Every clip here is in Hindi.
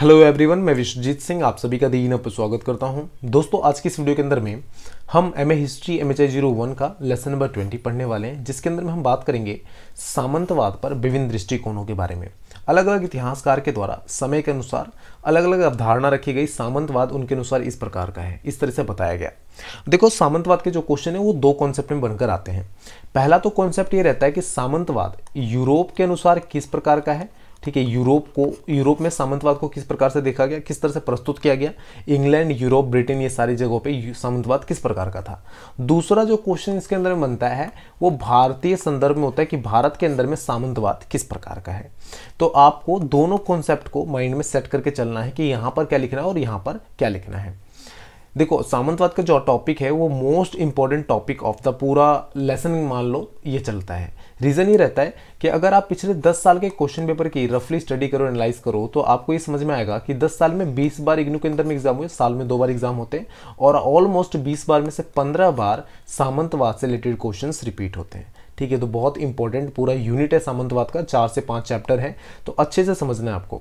हेलो एवरीवन मैं विश्वजीत सिंह आप सभी का दीन पर स्वागत करता हूं दोस्तों आज की इस वीडियो के अंदर में हम M A history M H I zero one का लेसन नंबर ट्वेंटी पढ़ने वाले हैं जिसके अंदर में हम बात करेंगे सामंतवाद पर विभिन्न दृष्टिकोणों के बारे में अलग अलग इतिहासकार के द्वारा समय के अनुसार अलग अलग अवधारणा रखी गई सामंतवाद उनके अनुसार इस प्रकार का है इस तरह से बताया गया देखो सामंतवाद के जो क्वेश्चन है वो दो कॉन्सेप्ट में बनकर आते हैं पहला तो कॉन्सेप्ट ये रहता है कि सामंतवाद यूरोप के अनुसार किस प्रकार का है ठीक है यूरोप को यूरोप में सामंतवाद को किस प्रकार से देखा गया किस तरह से प्रस्तुत किया गया इंग्लैंड यूरोप ब्रिटेन ये सारी जगहों पे सामंतवाद किस प्रकार का था दूसरा जो क्वेश्चन इसके अंदर में बनता है वो भारतीय संदर्भ में होता है कि भारत के अंदर में सामंतवाद किस प्रकार का है तो आपको दोनों कॉन्सेप्ट को माइंड में सेट करके चलना है कि यहाँ पर क्या लिखना है और यहाँ पर क्या लिखना है देखो सामंतवाद का जो टॉपिक है वो most important topic of the पूरा लेसन मान लो ये चलता है रीज़न ये रहता है कि अगर आप पिछले 10 साल के क्वेश्चन पेपर की रफली स्टडी करो एनालाइज करो तो आपको ये समझ में आएगा कि 10 साल में 20 बार इग्नू के अंदर में एग्जाम हुए साल में दो बार एग्जाम होते हैं और ऑलमोस्ट 20 बार में से 15 बार सामंतवाद से रिलेटेड क्वेश्चन रिपीट होते हैं ठीक है तो बहुत इंपॉर्टेंट पूरा यूनिट है सामंतवाद का चार से पांच चैप्टर है तो अच्छे से समझना है आपको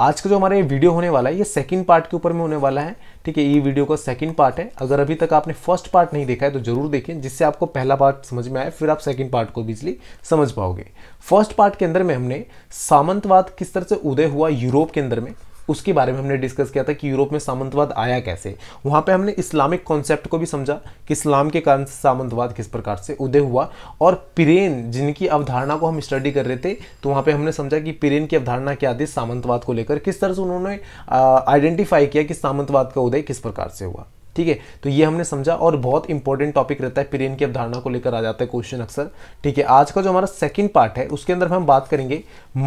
आज का जो हमारा ये वीडियो होने वाला है ये सेकंड पार्ट के ऊपर में होने वाला है ठीक है ये वीडियो का सेकंड पार्ट है अगर अभी तक आपने फर्स्ट पार्ट नहीं देखा है तो जरूर देखें जिससे आपको पहला पार्ट समझ में आए फिर आप सेकंड पार्ट को बिजली समझ पाओगे फर्स्ट पार्ट के अंदर में हमने सामंतवाद किस तरह से उदय हुआ यूरोप के अंदर में उसके बारे में हमने डिस्कस किया था कि यूरोप में सामंतवाद आया कैसे वहाँ पे हमने इस्लामिक कॉन्सेप्ट को भी समझा कि इस्लाम के कारण सामंतवाद किस प्रकार से उदय हुआ और पिरेन जिनकी अवधारणा को हम स्टडी कर रहे थे तो वहाँ पर हमने समझा कि पिरेन की अवधारणा क्या थी सामंतवाद को लेकर किस तरह से उन्होंने आइडेंटिफाई किया कि सामंतवाद का उदय किस प्रकार से हुआ ठीक है तो ये हमने समझा और बहुत इंपॉर्टेंट टॉपिक रहता है पिरेन की अवधारणा को लेकर आ जाता है क्वेश्चन अक्सर ठीक है आज का जो हमारा सेकंड पार्ट है उसके अंदर हम बात करेंगे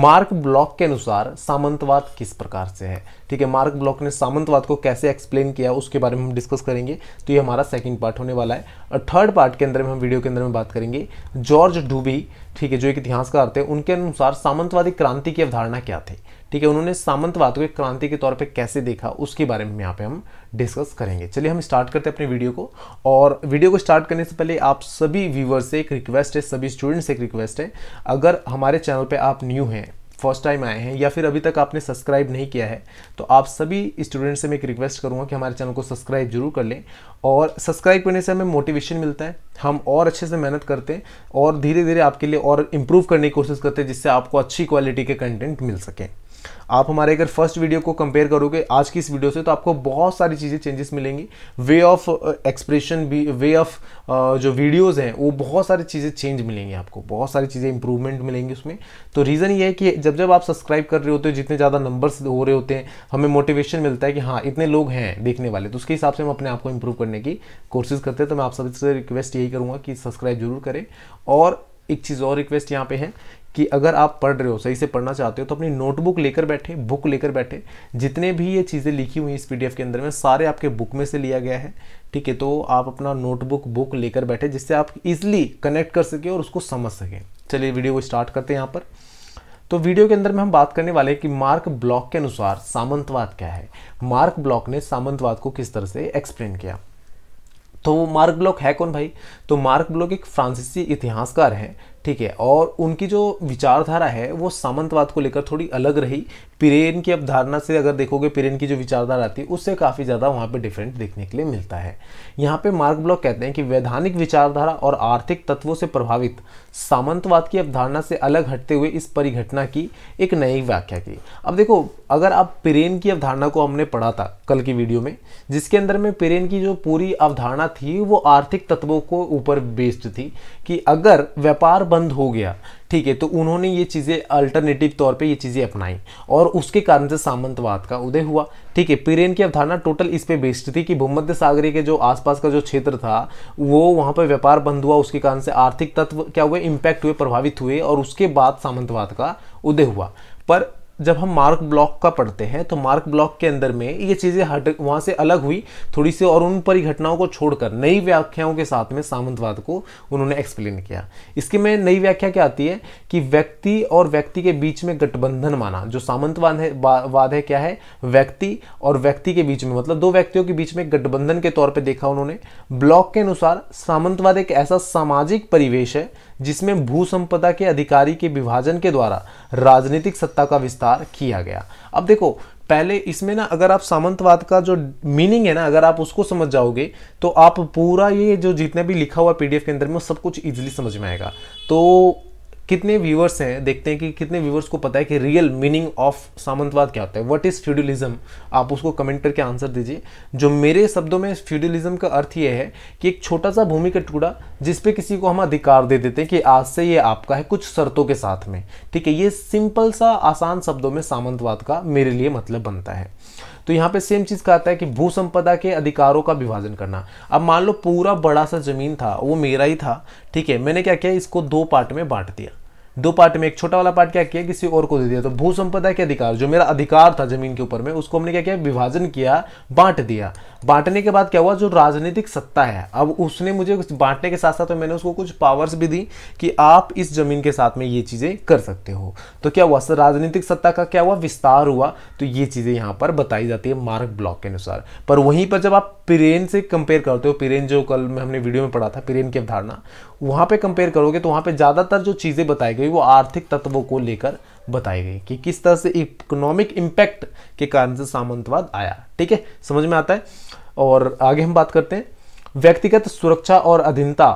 मार्क ब्लॉक के अनुसार सामंतवाद किस प्रकार से है ठीक है मार्क ब्लॉक ने सामंतवाद को कैसे एक्सप्लेन किया उसके बारे में हम डिस्कस करेंगे तो ये हमारा सेकंड पार्ट होने वाला है और थर्ड पार्ट के अंदर में हम वीडियो के अंदर में बात करेंगे जॉर्ज डूबी ठीक है जो एक इतिहासकार थे उनके अनुसार सामंतवादी क्रांति की अवधारणा क्या थी ठीक है उन्होंने सामंतवाद को एक क्रांति के तौर पे कैसे देखा उसके बारे में यहाँ पे हम डिस्कस करेंगे चलिए हम स्टार्ट करते हैं अपने वीडियो को और वीडियो को स्टार्ट करने से पहले आप सभी व्यूवर से एक रिक्वेस्ट है सभी स्टूडेंट से एक रिक्वेस्ट है अगर हमारे चैनल पर आप न्यू हैं फर्स्ट टाइम आए हैं या फिर अभी तक आपने सब्सक्राइब नहीं किया है तो आप सभी स्टूडेंट से मैं एक रिक्वेस्ट करूँगा कि हमारे चैनल को सब्सक्राइब जरूर कर लें और सब्सक्राइब करने से हमें मोटिवेशन मिलता है हम और अच्छे से मेहनत करते हैं और धीरे धीरे आपके लिए और इम्प्रूव करने की कोशिश करते हैं जिससे आपको अच्छी क्वालिटी के कंटेंट मिल सकें आप हमारे अगर फर्स्ट वीडियो को कंपेयर करोगे आज की इस वीडियो से तो आपको बहुत सारी चीज़ें चेंजेस मिलेंगी वे ऑफ एक्सप्रेशन भी वे ऑफ uh, जो वीडियोज़ हैं वो बहुत सारी चीज़ें चेंज मिलेंगी आपको बहुत सारी चीज़ें इंप्रूवमेंट मिलेंगी उसमें तो रीज़न ये है कि जब जब आप सब्सक्राइब कर रहे होते हो जितने ज़्यादा नंबर्स हो रहे होते हैं हमें मोटिवेशन मिलता है कि हाँ इतने लोग हैं देखने वाले तो उसके हिसाब से हम अपने आप को इम्प्रूव करने की कोशिश करते हैं तो मैं आप सबसे रिक्वेस्ट यही करूँगा कि सब्सक्राइब जरूर करें और एक चीज़ और रिक्वेस्ट यहाँ पे है कि अगर आप पढ़ रहे हो सही से पढ़ना चाहते हो तो अपनी नोटबुक लेकर बैठे बुक लेकर बैठे जितने भी ये चीज़ें लिखी हुई इस पीडीएफ के अंदर में सारे आपके बुक में से लिया गया है ठीक है तो आप अपना नोटबुक बुक लेकर बैठे जिससे आप इजिली कनेक्ट कर सकें और उसको समझ सकें चलिए वीडियो को स्टार्ट करते हैं यहाँ पर तो वीडियो के अंदर में हम बात करने वाले हैं कि मार्क ब्लॉक के अनुसार सामंतवाद क्या है मार्क ब्लॉक ने सामंतवाद को किस तरह से एक्सप्लेन किया तो मार्क ब्लॉक है कौन भाई तो मार्क ब्लॉक एक फ्रांसीसी इतिहासकार हैं ठीक है और उनकी जो विचारधारा है वो सामंतवाद को लेकर थोड़ी अलग रही पिरेन की अवधारणा से अगर देखोगे पिरेन की जो विचारधारा आती है उससे काफ़ी ज़्यादा वहाँ पे डिफरेंट देखने के लिए मिलता है यहाँ पे मार्क ब्लॉक कहते हैं कि वैधानिक विचारधारा और आर्थिक तत्वों से प्रभावित सामंतवाद की अवधारणा से अलग हटते हुए इस परिघटना की एक नई व्याख्या की अब देखो अगर आप पिरेन की अवधारणा को हमने पढ़ा था कल की वीडियो में जिसके अंदर में पिरेन की जो पूरी अवधारणा थी वो आर्थिक तत्वों को ऊपर बेस्ड थी कि अगर व्यापार बंद हो गया ठीक है तो उन्होंने ये चीज़ें अल्टरनेटिव तौर पे ये चीज़ें अपनाई और उसके कारण से सामंतवाद का उदय हुआ ठीक है पिरेन की अवधारणा टोटल इस पे बेस्ड थी कि भूमध्य सागरी के जो आसपास का जो क्षेत्र था वो वहाँ पर व्यापार बंद हुआ उसके कारण से आर्थिक तत्व क्या हुए इम्पैक्ट हुए प्रभावित हुए और उसके बाद सामंतवाद का उदय हुआ पर जब हम मार्क ब्लॉक का पढ़ते हैं तो मार्क ब्लॉक के अंदर में ये चीज़ें हट वहाँ से अलग हुई थोड़ी सी और उन परिघटनाओं को छोड़कर नई व्याख्याओं के साथ में सामंतवाद को उन्होंने एक्सप्लेन किया इसके में नई व्याख्या क्या आती है कि व्यक्ति और व्यक्ति के बीच में गठबंधन माना जो सामंतवाद है वाद है क्या है व्यक्ति और व्यक्ति के बीच में मतलब दो व्यक्तियों के बीच में गठबंधन के तौर पर देखा उन्होंने ब्लॉक के अनुसार सामंतवाद एक ऐसा सामाजिक परिवेश है जिसमें भू संपदा के अधिकारी के विभाजन के द्वारा राजनीतिक सत्ता का विस्तार किया गया अब देखो पहले इसमें ना अगर आप सामंतवाद का जो मीनिंग है ना अगर आप उसको समझ जाओगे तो आप पूरा ये जो जितने भी लिखा हुआ पीडीएफ के अंदर में सब कुछ इजीली समझ में आएगा तो कितने व्यूअर्स हैं देखते हैं कि कितने व्यूअर्स को पता है कि रियल मीनिंग ऑफ सामंतवाद क्या होता है व्हाट इज़ फ्यूडलिज्म आप उसको कमेंट करके आंसर दीजिए जो मेरे शब्दों में फ्यूडलिज्म का अर्थ ये है कि एक छोटा सा भूमि का टुकड़ा जिसपे किसी को हम अधिकार दे देते हैं कि आज से ये आपका है कुछ शर्तों के साथ में ठीक है ये सिंपल सा आसान शब्दों में सामंतवाद का मेरे लिए मतलब बनता है तो यहाँ पे सेम चीज कहता है कि भू संपदा के अधिकारों का विभाजन करना अब मान लो पूरा बड़ा सा जमीन था वो मेरा ही था ठीक है मैंने क्या किया इसको दो पार्ट में बांट दिया दो पार्ट में एक छोटा वाला पार्ट क्या किया किसी और को दे दिया तो भू संपदा के अधिकार जो मेरा अधिकार था जमीन के ऊपर में उसको हमने क्या किया विभाजन किया बांट दिया बांटने के बाद क्या हुआ जो राजनीतिक सत्ता है अब उसने मुझे बांटने के साथ साथ तो मैंने उसको कुछ पावर्स भी दी कि आप इस जमीन के साथ में ये चीज़ें कर सकते हो तो क्या हुआ राजनीतिक सत्ता का क्या हुआ विस्तार हुआ तो ये चीज़ें यहां पर बताई जाती है मार्क ब्लॉक के अनुसार पर वहीं पर जब आप पिरेन से कंपेयर करते हो पिरेन जो कल में हमने वीडियो में पढ़ा था पिरेन की अवधारणा वहां पर कंपेयर करोगे तो वहां पर ज़्यादातर जो चीज़ें बताई गई वो आर्थिक तत्वों को लेकर बताई गई कि किस तरह से इकोनॉमिक इम्पैक्ट के कारण से सामंतवाद आया ठीक है समझ में आता है और आगे हम बात करते हैं व्यक्तिगत सुरक्षा और अधीनता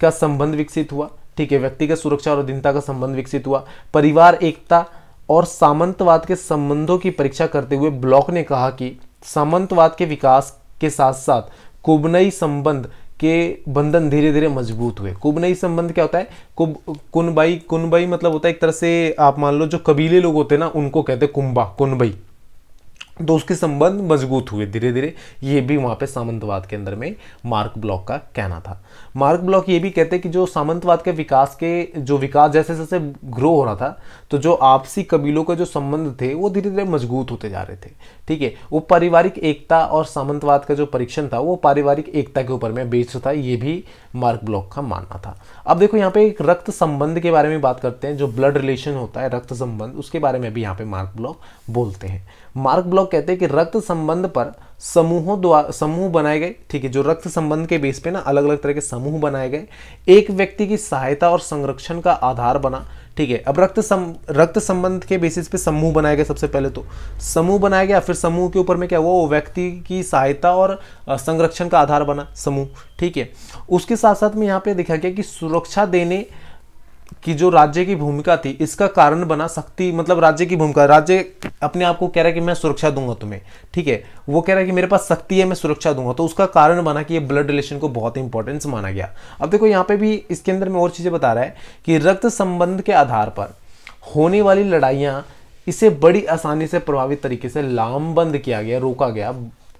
का संबंध विकसित हुआ ठीक है व्यक्तिगत सुरक्षा और अधीनता का संबंध विकसित हुआ परिवार एकता और सामंतवाद के संबंधों की परीक्षा करते हुए ब्लॉक ने कहा कि सामंतवाद के विकास के साथ साथ कुबनई संबंध के बंधन धीरे धीरे मजबूत हुए कुबनई संबंध क्या होता है कुब कुनबाई कुनबाई मतलब होता है एक तरह से आप मान लो जो कबीले लोग होते हैं ना उनको कहते हैं कुंबा कुनबई तो उसके संबंध मजबूत हुए धीरे धीरे ये भी वहाँ पे सामंतवाद के अंदर में मार्क ब्लॉक का कहना था मार्क ब्लॉक ये भी कहते हैं कि जो सामंतवाद के विकास के जो विकास जैसे जैसे ग्रो हो रहा था तो जो आपसी कबीलों का जो संबंध थे वो धीरे धीरे मजबूत होते जा रहे थे ठीक है वो पारिवारिक एकता और सामंतवाद का जो परीक्षण था वो पारिवारिक एकता के ऊपर में बेच था ये भी मार्क ब्लॉक का मानना था अब देखो यहाँ पे एक रक्त संबंध के बारे में बात करते हैं जो ब्लड रिलेशन होता है रक्त संबंध उसके बारे में भी यहाँ पे मार्क ब्लॉक बोलते हैं मार्क ब्लॉक कहते हैं कि रक्त संबंध पर समूहों द्वारा समूह बनाए गए ठीक है जो रक्त संबंध के बेस पे ना अलग अलग तरह के समूह बनाए गए एक व्यक्ति की सहायता और संरक्षण का आधार बना ठीक है अब रक्त सम रक्त संबंध के बेसिस पे समूह बनाए गए सबसे पहले तो समूह बनाया गया फिर समूह के ऊपर में क्या वो व्यक्ति की सहायता और संरक्षण का आधार बना समूह ठीक है उसके साथ साथ में यहाँ पे देखा गया कि सुरक्षा देने कि जो राज्य की भूमिका थी इसका कारण बना सकती मतलब राज्य की भूमिका राज्य अपने आप को कह रहा है कि मैं सुरक्षा दूंगा तुम्हें ठीक है वो कह रहा है कि मेरे पास शक्ति है मैं सुरक्षा दूंगा तो उसका कारण बना कि ये ब्लड रिलेशन को बहुत इंपॉर्टेंस माना गया अब देखो यहाँ पे भी इसके अंदर में और चीज़ें बता रहा है कि रक्त संबंध के आधार पर होने वाली लड़ाइयाँ इसे बड़ी आसानी से प्रभावित तरीके से लामबंद किया गया रोका गया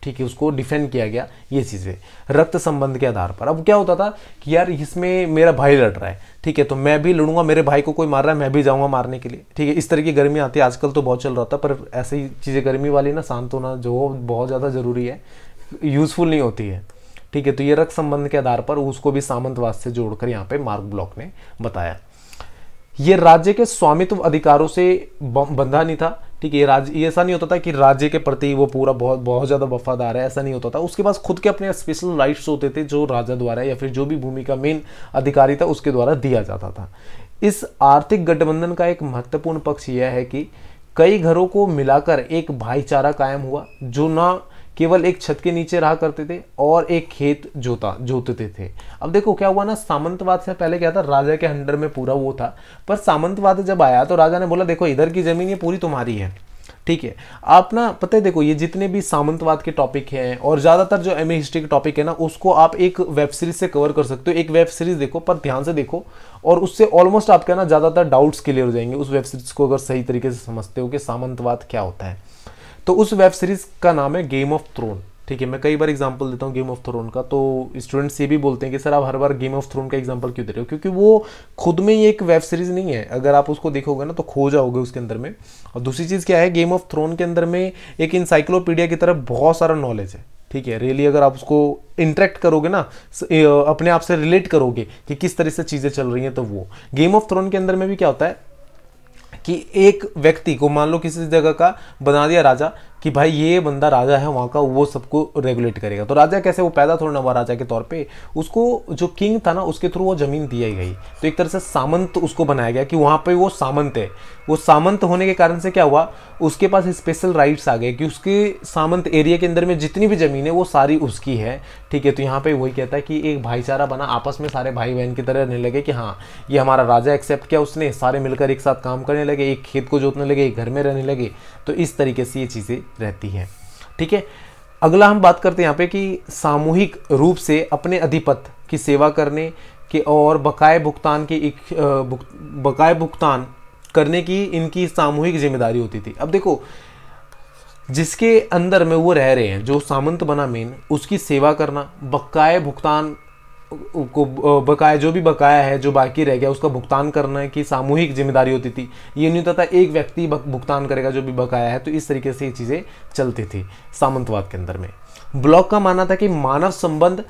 ठीक है उसको डिफेंड किया गया ये चीज़ें रक्त संबंध के आधार पर अब क्या होता था कि यार इसमें मेरा भाई लड़ रहा है ठीक है तो मैं भी लड़ूंगा मेरे भाई को कोई मार रहा है मैं भी जाऊंगा मारने के लिए ठीक है इस तरह की गर्मी आती है आजकल तो बहुत चल रहा था पर ऐसी चीज़ें गर्मी वाली ना शांत होना जो बहुत ज़्यादा ज़रूरी है यूज़फुल नहीं होती है ठीक है तो ये रक्त संबंध के आधार पर उसको भी सामंतवाद से जोड़कर यहाँ पे मार्ग ब्लॉक ने बताया ये राज्य के स्वामित्व अधिकारों से बंधा नहीं था ठीक है राज्य ये ऐसा नहीं होता था कि राज्य के प्रति वो पूरा बहुत बहुत ज़्यादा वफादार है ऐसा नहीं होता था उसके पास खुद के अपने स्पेशल राइट्स होते थे जो राजा द्वारा या फिर जो भी भूमि का मेन अधिकारी था उसके द्वारा दिया जाता था इस आर्थिक गठबंधन का एक महत्वपूर्ण पक्ष यह है कि कई घरों को मिलाकर एक भाईचारा कायम हुआ जो ना केवल एक छत के नीचे रहा करते थे और एक खेत जोता जोतते थे अब देखो क्या हुआ ना सामंतवाद से पहले क्या था राजा के अंडर में पूरा वो था पर सामंतवाद जब आया तो राजा ने बोला देखो इधर की ज़मीन ये पूरी तुम्हारी है ठीक है आप ना पता है देखो ये जितने भी सामंतवाद के टॉपिक हैं और ज़्यादातर जो एम हिस्ट्री के टॉपिक है ना उसको आप एक वेब सीरीज से कवर कर सकते हो एक वेब सीरीज देखो पर ध्यान से देखो और उससे ऑलमोस्ट आपके ना ज़्यादातर डाउट्स क्लियर हो जाएंगे उस वेब सीरीज को अगर सही तरीके से समझते हो कि सामंतवाद क्या होता है तो उस वेब सीरीज का नाम है गेम ऑफ थ्रोन ठीक है मैं कई बार एग्जांपल देता हूँ गेम ऑफ थ्रोन का तो स्टूडेंट्स ये भी बोलते हैं कि सर आप हर बार गेम ऑफ थ्रोन का एग्जांपल क्यों दे रहे हो क्योंकि वो खुद में ही एक वेब सीरीज नहीं है अगर आप उसको देखोगे ना तो खो जाओगे उसके अंदर में और दूसरी चीज़ क्या है गेम ऑफ थ्रोन के अंदर में एक इंसाइक्लोपीडिया की तरफ बहुत सारा नॉलेज है ठीक है रियली अगर आप उसको इंटरेक्ट करोगे ना अपने आप से रिलेट करोगे कि किस तरह से चीज़ें चल रही हैं तो वो गेम ऑफ थ्रोन के अंदर में भी क्या होता है कि एक व्यक्ति को मान लो किसी जगह का बना दिया राजा कि भाई ये बंदा राजा है वहाँ का वो सबको रेगुलेट करेगा तो राजा कैसे वो पैदा थोड़ा ना हुआ राजा के तौर पे उसको जो किंग था ना उसके थ्रू वो ज़मीन दी गई तो एक तरह से सामंत उसको बनाया गया कि वहाँ पे वो सामंत है वो सामंत होने के कारण से क्या हुआ उसके पास स्पेशल राइट्स आ गए कि उसके सामंत एरिया के अंदर में जितनी भी ज़मीन है वो सारी उसकी है ठीक है तो यहाँ पर वही कहता है कि एक भाईचारा बना आपस में सारे भाई बहन की तरह रहने लगे कि हाँ ये हमारा राजा एक्सेप्ट किया उसने सारे मिलकर एक साथ काम करने लगे एक खेत को जोतने लगे एक घर में रहने लगे तो इस तरीके से ये चीज़ें रहती है ठीक है अगला हम बात करते हैं यहाँ पे कि सामूहिक रूप से अपने अधिपत की सेवा करने के और बकाए भुगतान के एक बकाए भुगतान करने की इनकी सामूहिक जिम्मेदारी होती थी अब देखो जिसके अंदर में वो रह रहे हैं जो सामंत बना मेन उसकी सेवा करना बकाए भुगतान को बकाया जो भी बकाया है जो बाकी रह गया उसका भुगतान करना की सामूहिक जिम्मेदारी होती थी ये नहीं होता था एक व्यक्ति भुगतान करेगा जो भी बकाया है तो इस तरीके से ये चीज़ें चलती थी सामंतवाद के अंदर में ब्लॉक का मानना था कि मानव संबंध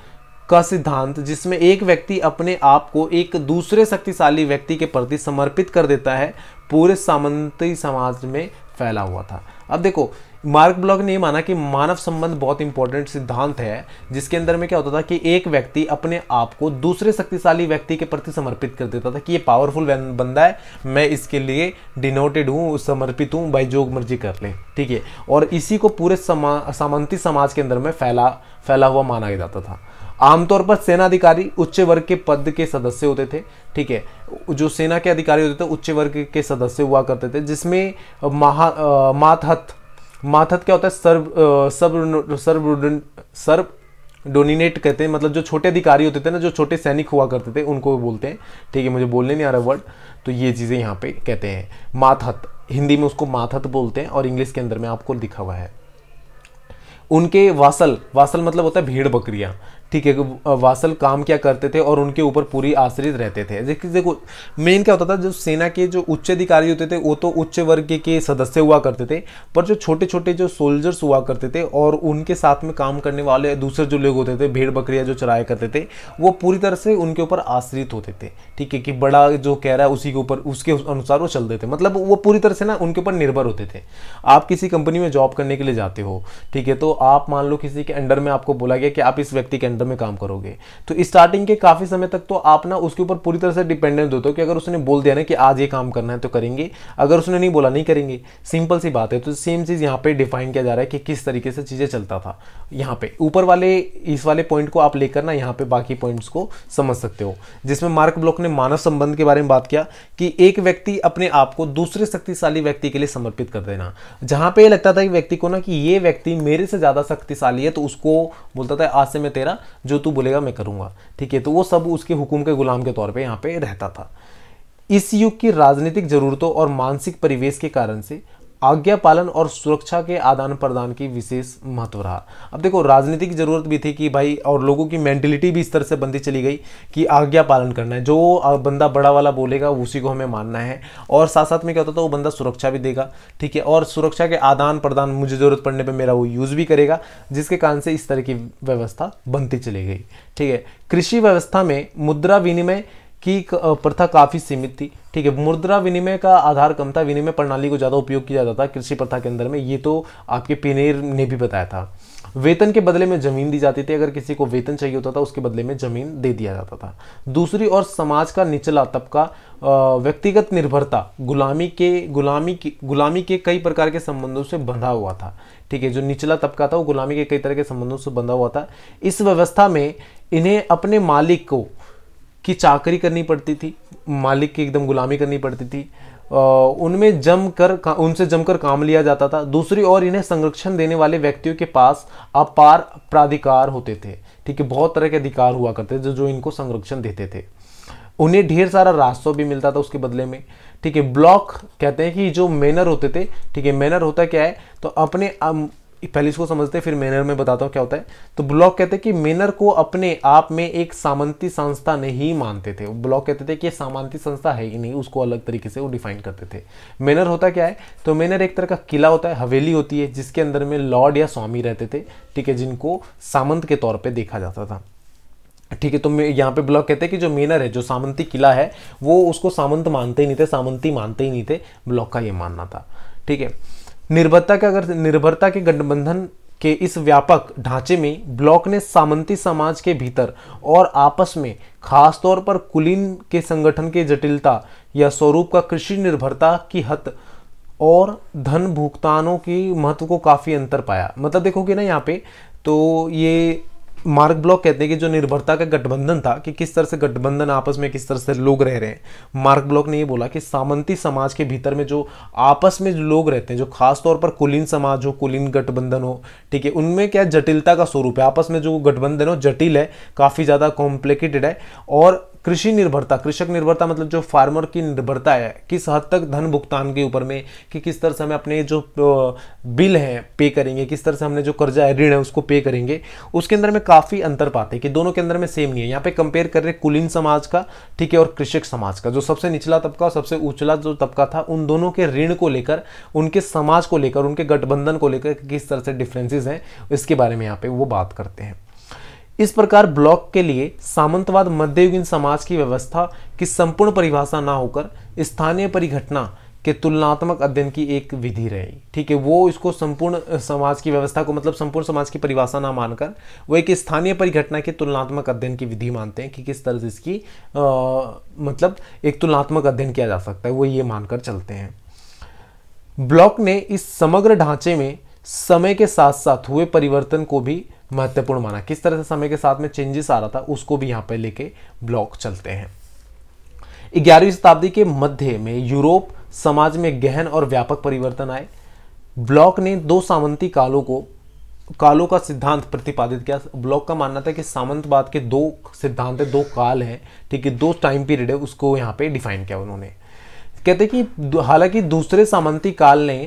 का सिद्धांत जिसमें एक व्यक्ति अपने आप को एक दूसरे शक्तिशाली व्यक्ति के प्रति समर्पित कर देता है पूरे सामंती समाज में फैला हुआ था अब देखो मार्क ब्लॉक ने माना कि मानव संबंध बहुत इंपॉर्टेंट सिद्धांत है जिसके अंदर में क्या होता था कि एक व्यक्ति अपने आप को दूसरे शक्तिशाली व्यक्ति के प्रति समर्पित कर देता था कि ये पावरफुल बंदा है मैं इसके लिए डिनोटेड हूँ समर्पित हूँ भाई जो मर्जी कर ले ठीक है और इसी को पूरे समा सामंती समाज के अंदर में फैला फैला हुआ माना जाता था आमतौर पर सेना अधिकारी उच्च वर्ग के पद के सदस्य होते थे ठीक है जो सेना के अधिकारी होते थे उच्च वर्ग के सदस्य हुआ करते थे जिसमें महा मातहत माथत क्या होता है सर्व सब सर्व सर्व डोनिनेट कहते हैं मतलब जो छोटे अधिकारी होते थे ना जो छोटे सैनिक हुआ करते थे उनको बोलते हैं ठीक है मुझे बोलने नहीं आ रहा वर्ड तो ये चीज़ें यहाँ पे कहते हैं माथत हिंदी में उसको माथत बोलते हैं और इंग्लिश के अंदर में आपको लिखा हुआ है उनके वासल वासल मतलब होता है भेड़ बकरियाँ ठीक है वासल काम क्या करते थे और उनके ऊपर पूरी आश्रित रहते थे देखिए देखो मेन क्या होता था जो सेना के जो उच्च अधिकारी होते थे वो तो उच्च वर्ग के, के सदस्य हुआ करते थे पर जो छोटे छोटे जो सोल्जर्स हुआ करते थे और उनके साथ में काम करने वाले दूसरे जो लोग होते थे भेड़ बकरियाँ जो चराया करते थे वो पूरी तरह से उनके ऊपर आश्रित होते थे ठीक है कि बड़ा जो कह रहा है उसी के ऊपर उसके अनुसार वो चलते थे मतलब वो पूरी तरह से ना उनके ऊपर निर्भर होते थे आप किसी कंपनी में जॉब करने के लिए जाते हो ठीक है तो आप मान लो किसी के अंडर में आपको बोला गया कि आप इस व्यक्ति के अंडर में काम करोगे तो स्टार्टिंग के काफ़ी समय तक तो आप ना उसके ऊपर पूरी तरह से डिपेंडेंट होते हो कि अगर उसने बोल दिया ना कि आज ये काम करना है तो करेंगे अगर उसने नहीं बोला नहीं करेंगे सिंपल सी बात है तो सेम चीज़ यहाँ पे डिफाइन किया जा रहा है कि किस तरीके से चीज़ें चलता था यहाँ पे ऊपर वाले इस वाले पॉइंट को आप लेकर ना यहाँ पे बाकी पॉइंट्स को समझ सकते हो जिसमें मार्क ब्लॉक ने मानव संबंध के बारे में बात किया कि एक व्यक्ति अपने आप को दूसरे शक्तिशाली व्यक्ति के लिए समर्पित कर देना जहां पे लगता था कि व्यक्ति को ना कि ये व्यक्ति मेरे से ज्यादा शक्तिशाली है तो उसको बोलता था आज से मैं तेरा जो तू बोलेगा मैं करूँगा ठीक है तो वो सब उसके हुकुम के गुलाम के तौर पर यहाँ पर रहता था इस युग की राजनीतिक जरूरतों और मानसिक परिवेश के कारण से आज्ञा पालन और सुरक्षा के आदान प्रदान की विशेष महत्व रहा अब देखो राजनीतिक ज़रूरत भी थी कि भाई और लोगों की मैंटेलिटी भी इस तरह से बनती चली गई कि आज्ञा पालन करना है जो बंदा बड़ा वाला बोलेगा उसी को हमें मानना है और साथ साथ में क्या होता था वो बंदा सुरक्षा भी देगा ठीक है और सुरक्षा के आदान प्रदान मुझे ज़रूरत पड़ने पर मेरा वो यूज़ भी करेगा जिसके कारण से इस तरह की व्यवस्था बनती चली गई ठीक है कृषि व्यवस्था में मुद्रा विनिमय की प्रथा काफ़ी सीमित थी ठीक है मुद्रा विनिमय का आधार कम था विनिमय प्रणाली को ज़्यादा उपयोग किया जाता था कृषि प्रथा के अंदर में ये तो आपके पिनेर ने भी बताया था वेतन के बदले में जमीन दी जाती थी अगर किसी को वेतन चाहिए होता था उसके बदले में जमीन दे दिया जाता था दूसरी और समाज का निचला तबका व्यक्तिगत निर्भरता गुलामी के गुलामी की गुलामी के कई प्रकार के संबंधों से बंधा हुआ था ठीक है जो निचला तबका था वो गुलामी के कई तरह के संबंधों से बंधा हुआ था इस व्यवस्था में इन्हें अपने मालिक को की चाकरी करनी पड़ती थी मालिक की एकदम गुलामी करनी पड़ती थी उनमें जम कर उनसे जमकर काम लिया जाता था दूसरी ओर इन्हें संरक्षण देने वाले व्यक्तियों के पास अपार प्राधिकार होते थे ठीक है बहुत तरह के अधिकार हुआ करते थे जो इनको संरक्षण देते थे उन्हें ढेर सारा रास्ता भी मिलता था उसके बदले में ठीक है ब्लॉक कहते हैं कि जो मैनर होते थे ठीक है मैनर होता क्या है तो अपने पहले इसको समझते हैं फिर मेनर में बताता हूँ क्या होता है तो ब्लॉक कहते हैं कि मेनर को अपने आप में एक सामंती संस्था नहीं मानते थे ब्लॉक कहते थे कि सामंती संस्था है ही नहीं उसको अलग तरीके से वो डिफाइन करते थे मेनर होता क्या है तो मेनर एक तरह का किला होता है हवेली होती है जिसके अंदर में लॉर्ड या स्वामी रहते थे ठीक है जिनको सामंत के तौर पर देखा जाता था ठीक है तो यहाँ पे ब्लॉक कहते हैं कि जो मेनर है जो सामंती किला है वो उसको सामंत मानते ही नहीं थे सामंती मानते ही नहीं थे ब्लॉक का ये मानना था ठीक है निर्भरता के अगर निर्भरता के गठबंधन के इस व्यापक ढांचे में ब्लॉक ने सामंती समाज के भीतर और आपस में खास तौर पर कुलीन के संगठन के जटिलता या स्वरूप का कृषि निर्भरता की हत और धन भुगतानों की महत्व को काफ़ी अंतर पाया मतलब देखोगे ना यहाँ पे तो ये मार्क ब्लॉक कहते हैं कि जो निर्भरता का गठबंधन था कि किस तरह से गठबंधन आपस में किस तरह से लोग रह रहे हैं मार्क ब्लॉक ने ये बोला कि सामंती समाज के भीतर में जो आपस में जो लोग रहते हैं जो खास तौर पर कुलीन समाज हो कुलीन गठबंधन हो ठीक है उनमें क्या जटिलता का स्वरूप है आपस में जो गठबंधन हो जटिल है काफ़ी ज़्यादा कॉम्प्लिकेटेड है और कृषि निर्भरता कृषक निर्भरता मतलब जो फार्मर की निर्भरता है किस हद तक धन भुगतान के ऊपर में कि किस तरह से हमें अपने जो बिल हैं पे करेंगे किस तरह से हमने जो कर्जा है ऋण है उसको पे करेंगे उसके अंदर में काफ़ी अंतर पाते कि दोनों के अंदर में सेम नहीं है यहाँ पे कंपेयर कर रहे कुलीन समाज का ठीक है और कृषक समाज का जो सबसे निचला तबका और सबसे उचला जो तबका था उन दोनों के ऋण को लेकर उनके समाज को लेकर उनके गठबंधन को लेकर किस तरह से डिफ्रेंसेज हैं इसके बारे में यहाँ पे वो बात करते हैं इस प्रकार ब्लॉक के लिए सामंतवाद मध्ययुगीन समाज की व्यवस्था की संपूर्ण परिभाषा ना होकर स्थानीय परिघटना के तुलनात्मक अध्ययन की एक विधि रही ठीक है वो इसको संपूर्ण समाज की व्यवस्था को मतलब संपूर्ण समाज की परिभाषा ना मानकर वो एक स्थानीय परिघटना के तुलनात्मक अध्ययन की विधि मानते हैं कि किस तरह से इसकी आ, मतलब एक तुलनात्मक अध्ययन किया जा सकता है वो ये मानकर चलते हैं ब्लॉक ने इस समग्र ढांचे में समय के साथ साथ हुए परिवर्तन को भी महत्वपूर्ण माना किस तरह से समय के साथ में चेंजेस आ रहा था उसको भी यहाँ पर लेके ब्लॉक चलते हैं ग्यारहवीं शताब्दी के मध्य में यूरोप समाज में गहन और व्यापक परिवर्तन आए ब्लॉक ने दो सामंती कालों को कालों का सिद्धांत प्रतिपादित किया ब्लॉक का मानना था कि सामंतवाद के दो सिद्धांत दो काल हैं ठीक है दो टाइम पीरियड है उसको यहाँ पे डिफाइन किया उन्होंने कहते कि हालांकि दूसरे सामंती काल ने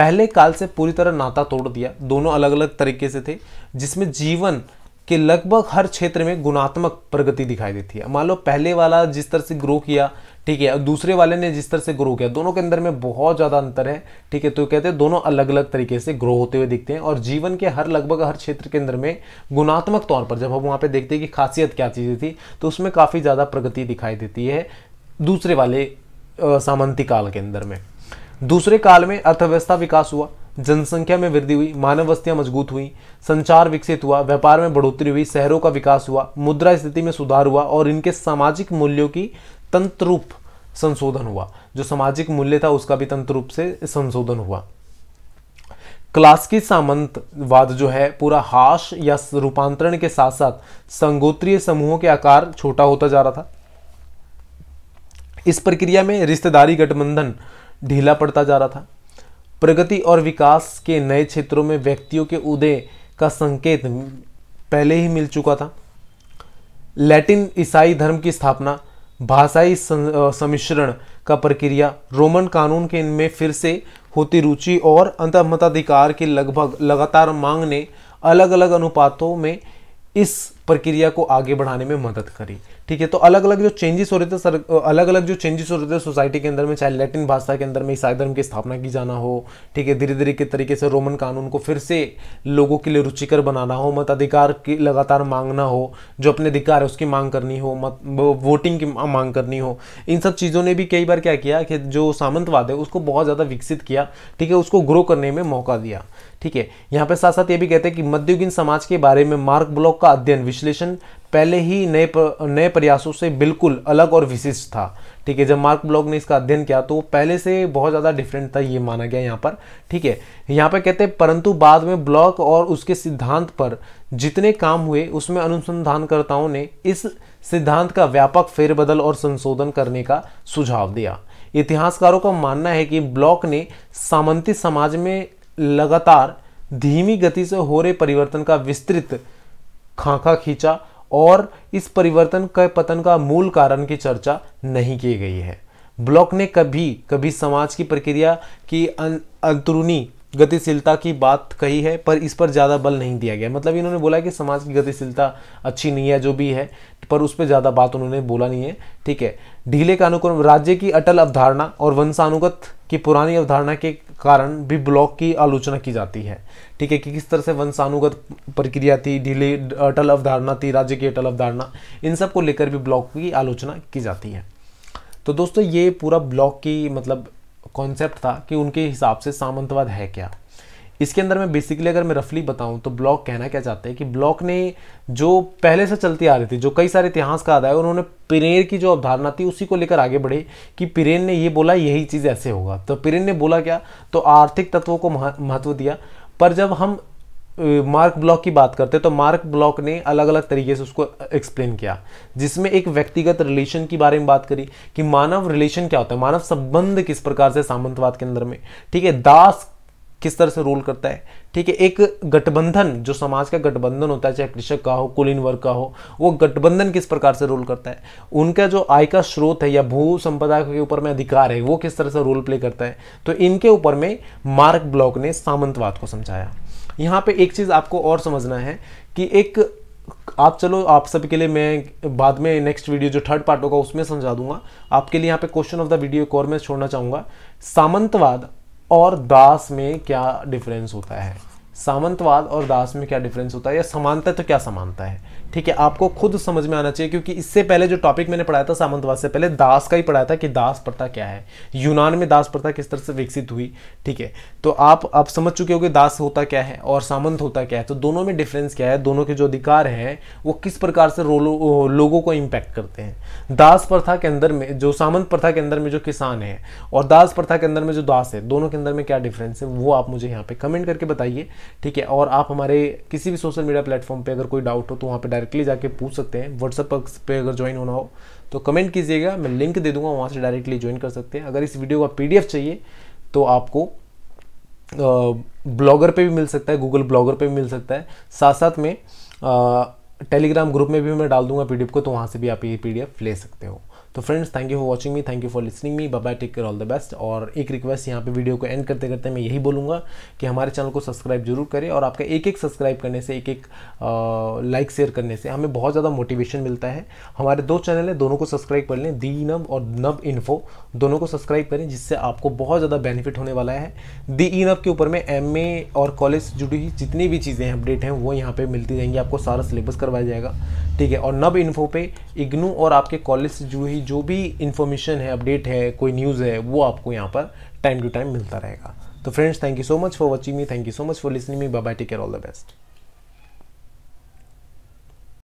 पहले काल से पूरी तरह नाता तोड़ दिया दोनों अलग अलग तरीके से थे जिसमें जीवन के लगभग हर क्षेत्र में गुणात्मक प्रगति दिखाई देती है मान लो पहले वाला जिस तरह से ग्रो किया ठीक है और दूसरे वाले ने जिस तरह से ग्रो किया दोनों के अंदर में बहुत ज़्यादा अंतर है ठीक है तो कहते हैं दोनों अलग अलग तरीके से ग्रो होते हुए दिखते हैं और जीवन के हर लगभग हर क्षेत्र के अंदर में गुणात्मक तौर पर जब हम वहाँ पर देखते हैं कि खासियत क्या चीज़ें थी तो उसमें काफ़ी ज़्यादा प्रगति दिखाई देती है दूसरे वाले सामंती काल के अंदर में दूसरे काल में अर्थव्यवस्था विकास हुआ जनसंख्या में वृद्धि हुई मानव वस्तियां मजबूत हुई संचार विकसित हुआ व्यापार में बढ़ोतरी हुई शहरों का विकास हुआ मुद्रा स्थिति में सुधार हुआ और इनके सामाजिक मूल्यों की तंत्र रूप संशोधन हुआ जो सामाजिक मूल्य था उसका भी तंत्र रूप से संशोधन हुआ क्लास की सामंतवाद जो है पूरा हाश या रूपांतरण के साथ साथ संगोत्रीय समूहों के आकार छोटा होता जा रहा था इस प्रक्रिया में रिश्तेदारी गठबंधन ढीला पड़ता जा रहा था प्रगति और विकास के नए क्षेत्रों में व्यक्तियों के उदय का संकेत पहले ही मिल चुका था लैटिन ईसाई धर्म की स्थापना भाषाई सम्मिश्रण का प्रक्रिया रोमन कानून के इनमें फिर से होती रुचि और अंत मताधिकार की लगभग लगातार मांग ने अलग अलग अनुपातों में इस प्रक्रिया को आगे बढ़ाने में मदद करी ठीक है तो अलग अलग जो चेंजेस हो रहे थे सर अलग अलग जो चेंजेस हो रहे थे सोसाइटी के अंदर में चाहे लैटिन भाषा के अंदर में ईसाई धर्म की स्थापना की जाना हो ठीक है धीरे धीरे के तरीके से रोमन कानून को फिर से लोगों के लिए रुचिकर बनाना हो मताधिकार की लगातार मांगना हो जो अपने अधिकार है उसकी मांग करनी हो मत वोटिंग की मांग करनी हो इन सब चीज़ों ने भी कई बार क्या किया कि जो सामंतवाद है उसको बहुत ज़्यादा विकसित किया ठीक है उसको ग्रो करने में मौका दिया ठीक है यहाँ पर साथ साथ ये भी कहते हैं कि मध्ययुगीन समाज के बारे में मार्क ब्लॉक का अध्ययन विश्व विश्लेषण पहले ही नए नए प्रयासों से बिल्कुल अलग और विशिष्ट था ठीक है जब मार्क ब्लॉग ने इसका अध्ययन किया तो पहले से बहुत ज़्यादा डिफरेंट था ये माना गया यहाँ पर ठीक है यहाँ पर कहते हैं परंतु बाद में ब्लॉक और उसके सिद्धांत पर जितने काम हुए उसमें अनुसंधानकर्ताओं ने इस सिद्धांत का व्यापक फेरबदल और संशोधन करने का सुझाव दिया इतिहासकारों का मानना है कि ब्लॉक ने सामंती समाज में लगातार धीमी गति से हो रहे परिवर्तन का विस्तृत खाका खींचा और इस परिवर्तन के पतन का मूल कारण की चर्चा नहीं की गई है ब्लॉक ने कभी कभी समाज की प्रक्रिया की अं, अंतरूनी गतिशीलता की बात कही है पर इस पर ज़्यादा बल नहीं दिया गया मतलब इन्होंने बोला कि समाज की गतिशीलता अच्छी नहीं है जो भी है पर उस पर ज़्यादा बात उन्होंने बोला नहीं है ठीक है ढीले का अनुक्रम राज्य की अटल अवधारणा और वंशानुगत की पुरानी अवधारणा के कारण भी ब्लॉक की आलोचना की जाती है ठीक है कि किस तरह से वंशानुगत प्रक्रिया थी ढीले अटल अवधारणा थी राज्य की अटल अवधारणा इन सब को लेकर भी ब्लॉक की आलोचना की जाती है तो दोस्तों ये पूरा ब्लॉक की मतलब कॉन्सेप्ट था कि उनके हिसाब से सामंतवाद है क्या इसके अंदर मैं बेसिकली अगर मैं रफली बताऊं तो ब्लॉक कहना क्या चाहते हैं कि ब्लॉक ने जो पहले से चलती आ रही थी जो कई सारे इतिहास का आधार है उन्होंने पिरेन की जो अवधारणा थी उसी को लेकर आगे बढ़े कि पिरेन ने ये बोला यही चीज़ ऐसे होगा तो पिरेन ने बोला क्या तो आर्थिक तत्वों को महत्व दिया पर जब हम मार्क ब्लॉक की बात करते हैं तो मार्क ब्लॉक ने अलग अलग तरीके से उसको एक्सप्लेन किया जिसमें एक व्यक्तिगत रिलेशन के बारे में बात करी कि मानव रिलेशन क्या होता है मानव संबंध किस प्रकार से सामंतवाद के अंदर में ठीक है दास किस तरह से रोल करता है ठीक है एक गठबंधन जो समाज का गठबंधन होता है चाहे कृषक का हो कुलीन वर्ग का हो वो गठबंधन किस प्रकार से रोल करता है उनका जो आय का स्रोत है या भू संपदा के ऊपर में अधिकार है वो किस तरह से रोल प्ले करता है तो इनके ऊपर में मार्क ब्लॉक ने सामंतवाद को समझाया यहाँ पे एक चीज़ आपको और समझना है कि एक आप चलो आप सभी के लिए मैं बाद में नेक्स्ट वीडियो जो थर्ड पार्ट होगा उसमें समझा दूंगा आपके लिए यहाँ पे क्वेश्चन ऑफ द वीडियो एक और मैं छोड़ना चाहूँगा सामंतवाद और दास में क्या डिफरेंस होता है सामंतवाद और दास में क्या डिफरेंस होता है या समानता तो क्या समानता है ठीक है आपको खुद समझ में आना चाहिए क्योंकि इससे पहले जो टॉपिक मैंने पढ़ाया था सामंतवाद से पहले दास का ही पढ़ाया था कि दास प्रथा क्या है यूनान में दास प्रथा किस तरह से विकसित हुई ठीक है तो आप अब समझ चुके हो कि दास होता क्या है और सामंत होता क्या है तो दोनों में डिफरेंस क्या है दोनों के जो अधिकार हैं वो किस प्रकार से रोलो लोगों को इम्पैक्ट करते हैं दास प्रथा के अंदर में जो सामंत प्रथा के अंदर में जो किसान है और दास प्रथा के अंदर में जो दास है दोनों के अंदर में क्या डिफरेंस है वो आप मुझे यहाँ पे कमेंट करके बताइए ठीक है और आप हमारे किसी भी सोशल मीडिया प्लेटफॉर्म पर अगर कोई डाउट हो तो वहाँ पर डायरेक्टली जाके पूछ सकते हैं व्हाट्सअप पे अगर ज्वाइन होना हो तो कमेंट कीजिएगा मैं लिंक दे दूंगा वहाँ से डायरेक्टली ज्वाइन कर सकते हैं अगर इस वीडियो का पी चाहिए तो आपको ब्लॉगर पे भी मिल सकता है गूगल ब्लॉगर पे भी मिल सकता है साथ साथ में टेलीग्राम ग्रुप में भी मैं डाल दूंगा पीडीएफ को तो वहाँ से भी आप ये पीडीएफ ले सकते हो तो friends thank you for watching me thank you for listening me bye take care all the best और एक रिक्वेस्ट यहाँ पे वीडियो को एंड करते करते मैं यही बोलूँगा कि हमारे चैनल को सब्सक्राइब जरूर करें और आपका एक एक सब्सक्राइब करने से एक एक लाइक शेयर करने से हमें बहुत ज़्यादा मोटिवेशन मिलता है हमारे दो चैनल हैं दोनों को सब्सक्राइब कर लें दी नब और नब इन्फो दोनों को सब्सक्राइब करें जिससे आपको बहुत ज़्यादा बेनिफिट होने वाला है दी ई नब के ऊपर में एम और कॉलेज जुड़ी हुई जितनी भी चीज़ें अपडेट हैं वो यहाँ पर मिलती रहेंगी आपको सारा सिलेबस करवाया जाएगा ठीक है और नब इन्फो पे इग्नू और आपके कॉलेज से जुड़ी जो भी इन्फॉर्मेशन है अपडेट है कोई न्यूज़ है वो आपको यहाँ पर टाइम टू टाइम मिलता रहेगा तो friends thank you so much for watching me thank you so much for listening me bye take care all the best